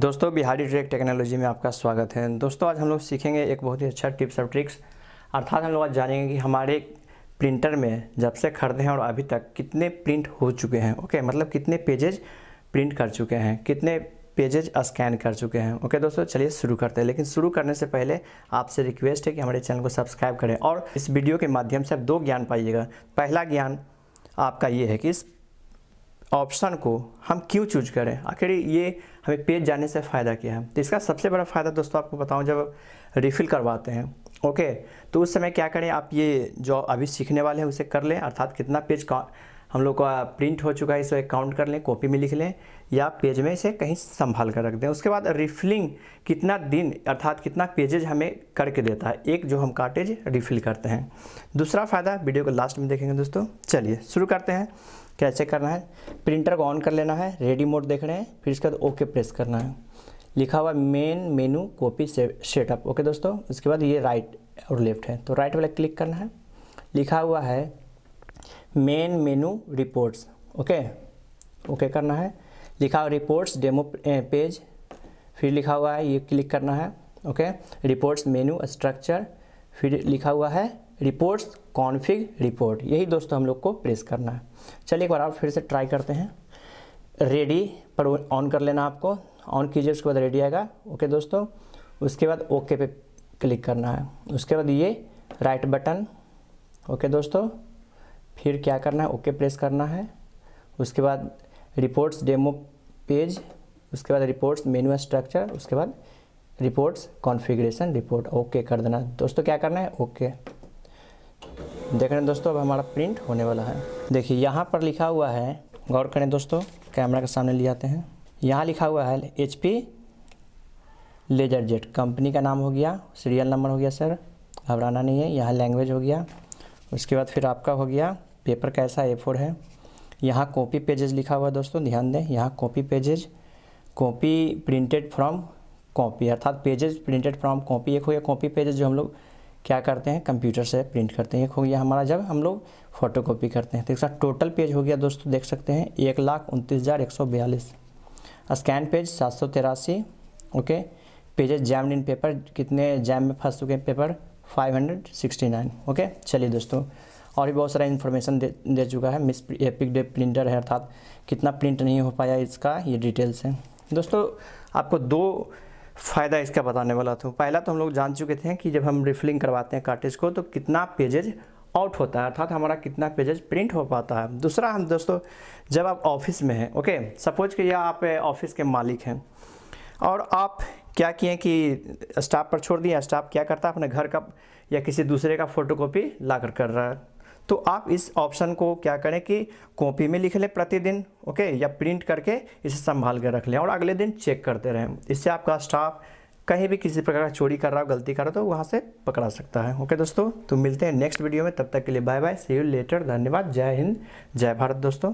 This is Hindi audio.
दोस्तों बिहारी ट्रेक टेक्नोलॉजी में आपका स्वागत है दोस्तों आज हम लोग सीखेंगे एक बहुत ही अच्छा टिप्स और ट्रिक्स अर्थात हम लोग आज जानेंगे कि हमारे प्रिंटर में जब से खरीदे हैं और अभी तक कितने प्रिंट हो चुके हैं ओके मतलब कितने पेजेज प्रिंट कर चुके हैं कितने पेजेज स्कैन कर चुके हैं ओके दोस्तों चलिए शुरू करते हैं लेकिन शुरू करने से पहले आपसे रिक्वेस्ट है कि हमारे चैनल को सब्सक्राइब करें और इस वीडियो के माध्यम से आप दो ज्ञान पाइएगा पहला ज्ञान आपका ये है कि इस ऑप्शन को हम क्यों चूज करें आखिर ये हमें पेज जाने से फ़ायदा क्या है तो इसका सबसे बड़ा फ़ायदा दोस्तों आपको बताऊं जब रिफ़िल करवाते हैं ओके तो उस समय क्या करें आप ये जो अभी सीखने वाले हैं उसे कर लें अर्थात कितना पेज हम लोग का प्रिंट हो चुका है इसे काउंट कर लें कॉपी में लिख लें या पेज में इसे कहीं संभाल कर रख दें उसके बाद रिफिलिंग कितना दिन अर्थात कितना पेजेज हमें करके देता है एक जो हम कार्टेज रिफिल करते हैं दूसरा फ़ायदा वीडियो को लास्ट में देखेंगे दोस्तों चलिए शुरू करते हैं कैसे करना है प्रिंटर को ऑन कर लेना है रेडी मोड देख रहे हैं फिर इसके बाद ओके प्रेस करना है लिखा हुआ main menu copy setup okay दोस्तों इसके बाद ये राइट और लेफ्ट है तो राइट वाला क्लिक करना है लिखा हुआ है main menu reports okay okay करना है लिखा हुआ रिपोर्ट्स डेमो पेज फिर लिखा हुआ है ये क्लिक करना है ओके रिपोर्ट्स मेनू स्ट्रक्चर फिर लिखा हुआ है रिपोर्ट्स कॉन्फिग रिपोर्ट यही दोस्तों हम लोग को प्रेस करना है चलिए एक बार आप फिर से ट्राई करते हैं रेडी पर ऑन कर लेना आपको ऑन कीजिए उसके बाद रेडी आएगा ओके दोस्तों उसके बाद ओके पे क्लिक करना है उसके बाद ये राइट बटन ओके दोस्तों फिर क्या करना है ओके okay प्रेस करना है उसके बाद रिपोर्ट्स डेमो पेज उसके बाद रिपोर्ट्स मेनू स्ट्रक्चर उसके बाद रिपोर्ट्स कॉन्फ़िगरेशन रिपोर्ट ओके कर देना दोस्तों क्या करना है ओके देख रहे हैं दोस्तों अब हमारा प्रिंट होने वाला है देखिए यहाँ पर लिखा हुआ है गौर करें दोस्तों कैमरा के सामने ले आते हैं यहाँ लिखा हुआ है H P laser jet company का नाम हो गया सीरियल नंबर हो गया सर घबराना नहीं है यहाँ लैंग्वेज हो गया उसके बाद फिर आपका हो गया पेपर कैसा ए फोर है यहाँ कॉपी पेजेज लिखा हुआ है दोस्तों ध्यान दें यहाँ copy pages copy printed from copy अर्थात पेजेज प्रिंटेड फ्रॉम कॉपी एक हो गया कॉपी पेजेज जो हम लोग क्या करते हैं कंप्यूटर से प्रिंट करते हैं एक हो गया हमारा जब हम लोग फोटो कॉपी करते हैं तो इसका टोटल पेज हो गया दोस्तों देख सकते हैं एक लाख उनतीस हज़ार एक सौ बयालीस स्कैन पेज सात सौ तिरासी okay pages jam in paper कितने जैम में फंस चुके हैं paper five hundred sixty nine okay चलिए दोस्तों और भी बहुत सारा इन्फॉर्मेशन दे दे चुका है मिस एपिक डे प्रिंटर है अर्थात कितना प्रिंट नहीं हो पाया इसका ये डिटेल्स है दोस्तों आपको दो फ़ायदा इसका बताने वाला था पहला तो हम लोग जान चुके थे कि जब हम रिफिलिंग करवाते हैं कार्टेज को तो कितना पेजेज आउट होता है अर्थात हमारा कितना पेजेज प्रिंट हो पाता है दूसरा हम दोस्तों जब आप ऑफिस में हैं ओके सपोज कि आप ऑफिस के मालिक हैं और आप क्या किए कि स्टाफ पर छोड़ दिया स्टाफ क्या करता है अपने घर का या किसी दूसरे का फ़ोटोकॉपी ला कर रहा है तो आप इस ऑप्शन को क्या करें कि कॉपी में लिख लें प्रतिदिन ओके या प्रिंट करके इसे संभाल कर रख लें और अगले दिन चेक करते रहें इससे आपका स्टाफ कहीं भी किसी प्रकार का चोरी कर रहा हो गलती कर रहा हो तो वहाँ से पकड़ा सकता है ओके दोस्तों तो मिलते हैं नेक्स्ट वीडियो में तब तक के लिए bye bye see you later धन्यवाद जय हिंद जय भारत दोस्तों